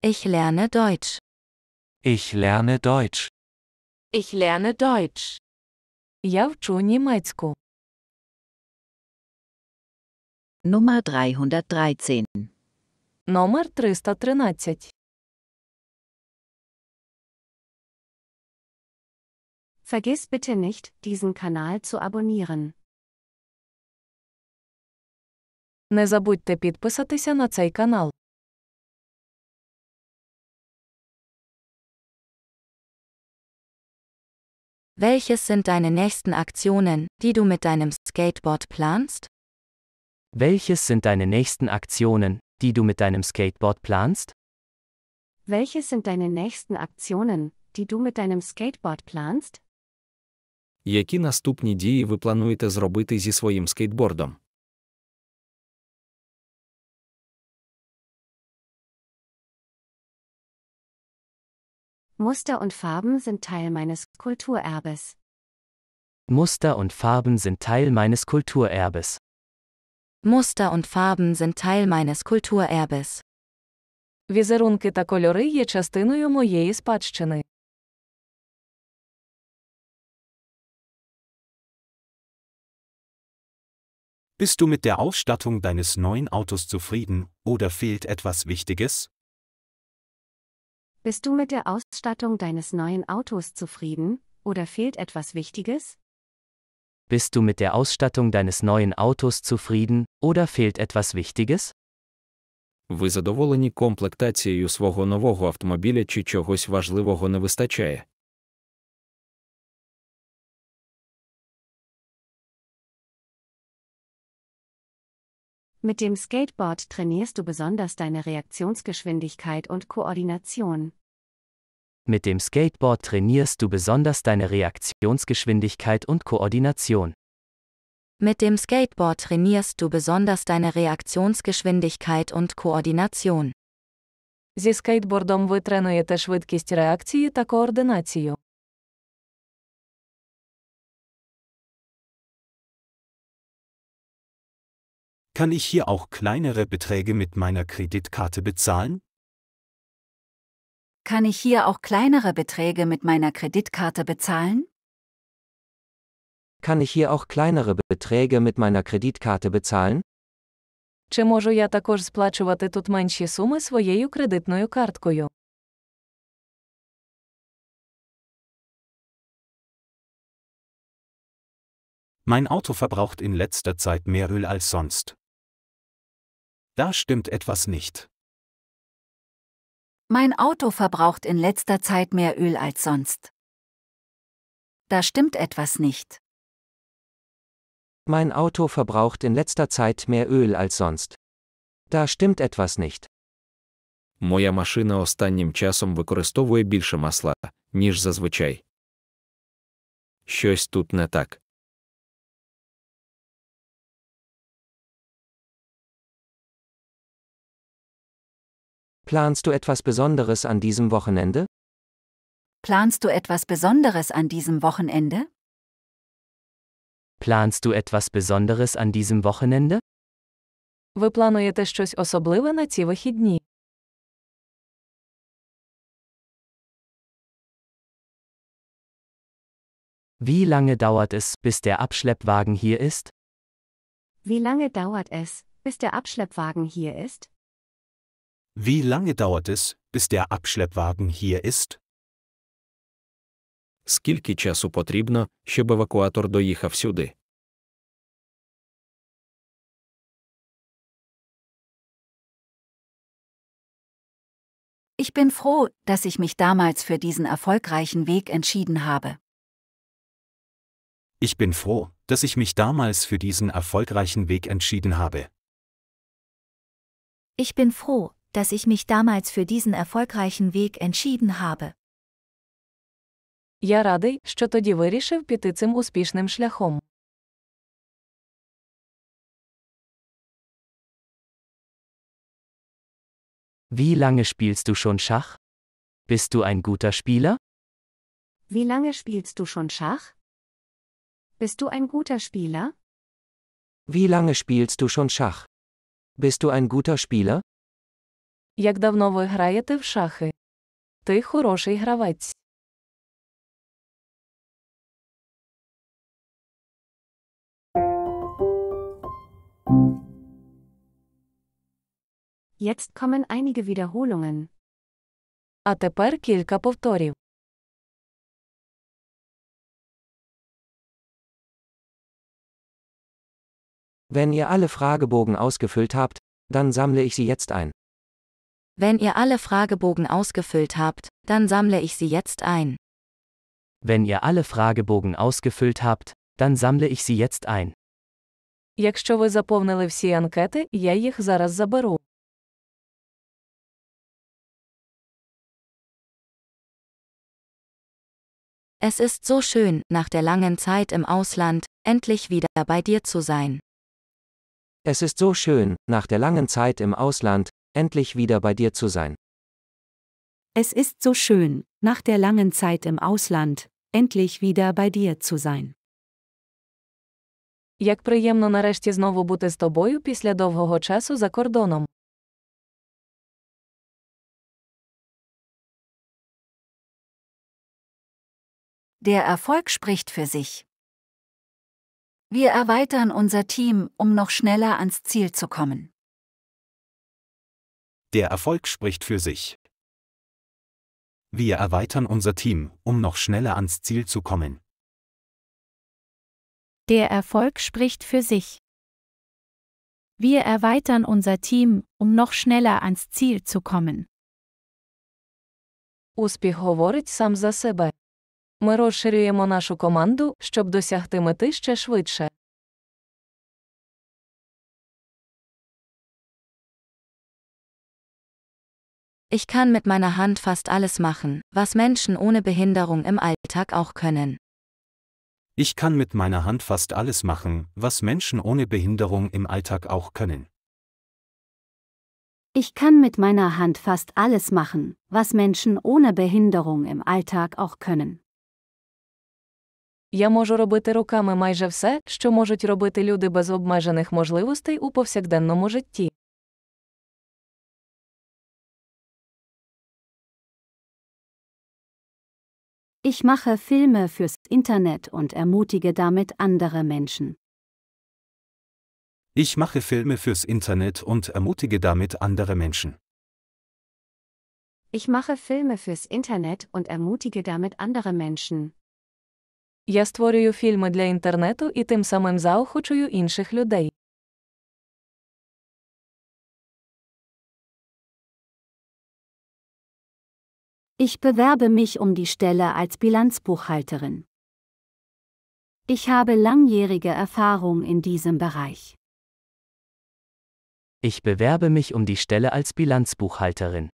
Ich lerne Deutsch. Ich lerne Deutsch. Ich lerne Deutsch. Я вчу німецьку. Nummer 313. Номер 313. Vergiss bitte nicht, diesen Kanal zu abonnieren. Не забудьте підписатися на цей канал. Welches sind deine nächsten Aktionen, die du mit deinem Skateboard planst? Welches sind deine nächsten Aktionen, die du mit deinem Skateboard planst? Welches sind deine nächsten Aktionen, die du mit deinem Skateboard planst? Які наступні дії ви плануєте зробити зі своїм скейтбордом? Muster und Farben sind Teil meines Kulturerbes. Muster und Farben sind Teil meines Kulturerbes. Muster und Farben sind Teil meines Kulturerbes. Візерунки та кольори є частиною моєї спадщини. Bist du mit der Ausstattung deines neuen Autos zufrieden oder fehlt etwas Wichtiges? Bist du mit der Ausstattung deines neuen Autos zufrieden, oder fehlt etwas Wichtiges? Bist du mit der Ausstattung deines neuen Autos zufrieden, oder fehlt etwas Wichtiges? Ви задоволені комплектацією свого нового автомобіля чи чогось важливого не вистачає? Mit dem Skateboard trainierst du besonders deine Reaktionsgeschwindigkeit und Koordination. Mit dem Skateboard trainierst du besonders deine Reaktionsgeschwindigkeit und Koordination. Mit dem Skateboard trainierst du besonders deine Reaktionsgeschwindigkeit und Koordination. Зі скейтбордом ви тренуєте швидкість реакції та координацію. Kann ich hier auch kleinere Beträge mit meiner Kreditkarte bezahlen? Kann ich hier auch kleinere Beträge mit meiner Kreditkarte bezahlen? Kann ich hier auch kleinere Beträge mit meiner Kreditkarte bezahlen? Чи можу я також сплачувати тут менші суми своєю кредитною карткою? Mein Auto verbraucht in letzter Zeit mehr Öl als sonst. Da stimmt etwas nicht. Mein Auto verbraucht in letzter Zeit mehr Öl als sonst. Da stimmt etwas nicht. Mein Auto verbraucht in letzter Zeit mehr Öl als sonst. Da stimmt etwas nicht. Моя машина останнім часом використовує більше масла, ніж зазвичай. Щось тут не так. Planst du etwas Besonderes an diesem Wochenende? Planst du etwas Besonderes an diesem Wochenende? Planst du etwas Besonderes an diesem Wochenende? Ви плануєте щось особливе на ці вихідні? Wie lange dauert es, bis der Abschleppwagen hier ist? Wie lange dauert es, bis der Abschleppwagen hier ist? Wie lange dauert es, bis der Abschleppwagen hier ist? Скільки часу потрібно, щоб евакуатор доїхав сюди? Ich bin froh, dass ich mich damals für diesen erfolgreichen Weg entschieden habe. Ich bin froh, dass ich mich damals für diesen erfolgreichen Weg entschieden habe. Ich bin froh, dass ich mich damals für diesen erfolgreichen Weg entschieden habe. Я радий, що тоді вирішив піти цим успішним шляхом. Wie lange spielst du schon Schach? Bist du ein guter Spieler? Wie lange spielst du schon Schach? Bist du ein guter Spieler? Wie lange spielst du schon Schach? Bist du ein guter Spieler? Як давно ви граєте в шахи? Ти хороший гравець. Jetzt kommen einige Wiederholungen. А тепер кілька повторів. Wenn ihr alle Fragebogen ausgefüllt habt, dann sammle ich sie jetzt ein. Wenn ihr alle Fragebogen ausgefüllt habt, dann sammle ich sie jetzt ein. Wenn ihr alle Fragebogen ausgefüllt habt, dann sammle ich sie jetzt ein. Якщо ви заповнили всі анкети, я їх зараз заберу. Es ist so schön, nach der langen Zeit im Ausland, endlich wieder bei dir zu sein. Es ist so schön, nach der langen Zeit im Ausland, endlich wieder bei dir zu sein. Es ist so schön, nach der langen Zeit im Ausland, endlich wieder bei dir zu sein. Як приємно нарешті знову бути з тобою після довгого часу за кордоном. Der Erfolg spricht für sich. Wir erweitern unser Team, um noch schneller ans Ziel zu kommen. Der Erfolg spricht für sich. Wir erweitern unser Team, um noch schneller ans Ziel zu kommen. Der Erfolg spricht für sich. Wir erweitern unser Team, um noch schneller ans Ziel zu kommen. Успіх говорить сам за себе. Ми розширюємо нашу команду, щоб досягти мети ще швидше. Ich kann mit meiner Hand fast alles machen, was Menschen ohne Behinderung im Alltag auch können. Ich kann mit meiner Hand fast alles machen, was Menschen ohne Behinderung im Alltag auch können. Ich kann mit meiner Hand fast alles machen, was Menschen ohne Behinderung im Alltag auch können. Я можу робити руками майже все, що можуть робити люди без обмежених можливостей у повсякденному житті. Ich mache Filme fürs Internet und ermutige damit andere Menschen. Ich mache Filme fürs Internet und ermutige damit andere Menschen. Ich mache Filme fürs Internet und ermutige damit andere Menschen. Я створюю фільми для інтернету і тим самим заохочую інших людей. Ich bewerbe mich um die Stelle als Bilanzbuchhalterin. Ich habe langjährige Erfahrung in diesem Bereich. Ich bewerbe mich um die Stelle als Bilanzbuchhalterin.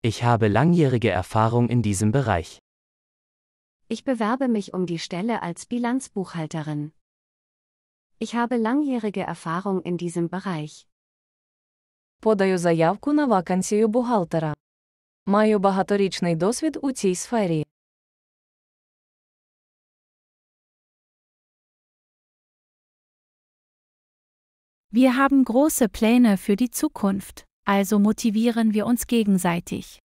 Ich habe langjährige Erfahrung in diesem Bereich. Ich bewerbe mich um die Stelle als Bilanzbuchhalterin. Ich habe langjährige Erfahrung in diesem Bereich. Подаю заявку на вакансію бухгалтера. Маю багаторічний досвід у цій сфері. Wir haben große Pläne für die Zukunft, also motivieren wir uns gegenseitig.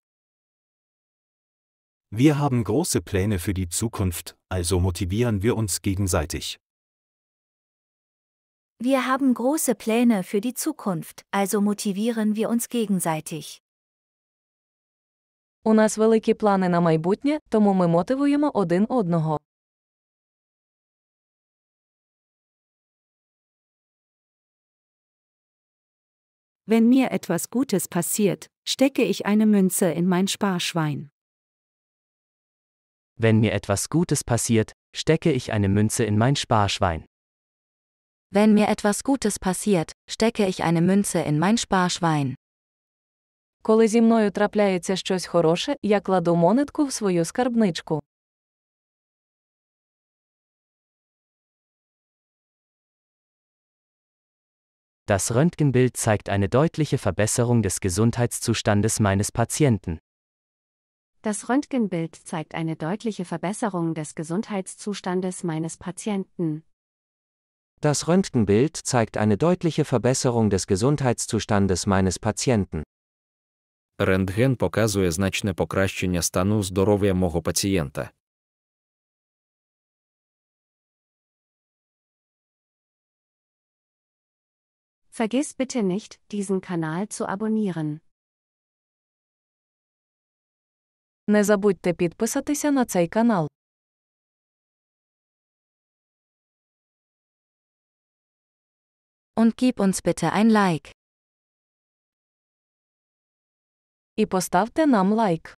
Wir haben große Pläne für die Zukunft, also motivieren wir uns gegenseitig. Wir haben große Pläne für die Zukunft, also motivieren wir uns gegenseitig. У нас великі плани на майбутнє, тому ми мотивуємо один одного. Wenn mir etwas Gutes passiert, stecke ich eine Münze in mein Sparschwein. Wenn mir etwas Gutes passiert, stecke ich eine Münze in mein Sparschwein. Wenn mir etwas Gutes passiert, stecke ich eine Münze in mein Sparschwein. Коли зі мною трапляється щось хороше, я кладу монетку в свою скарбничку. Das Röntgenbild zeigt eine deutliche Verbesserung des Gesundheitszustandes meines Patienten. Das Röntgenbild zeigt eine deutliche Verbesserung des Gesundheitszustandes meines Patienten. Das Röntgenbild zeigt eine deutliche Verbesserung des Gesundheitszustandes meines Patienten. Рентген показує значне покращення стану здоров'я мого пацієнта. Vergiss bitte nicht, diesen Kanal zu abonnieren. Не забудьте підписатися на цей канал. Und gib uns bitte ein Like. і поставте нам лайк.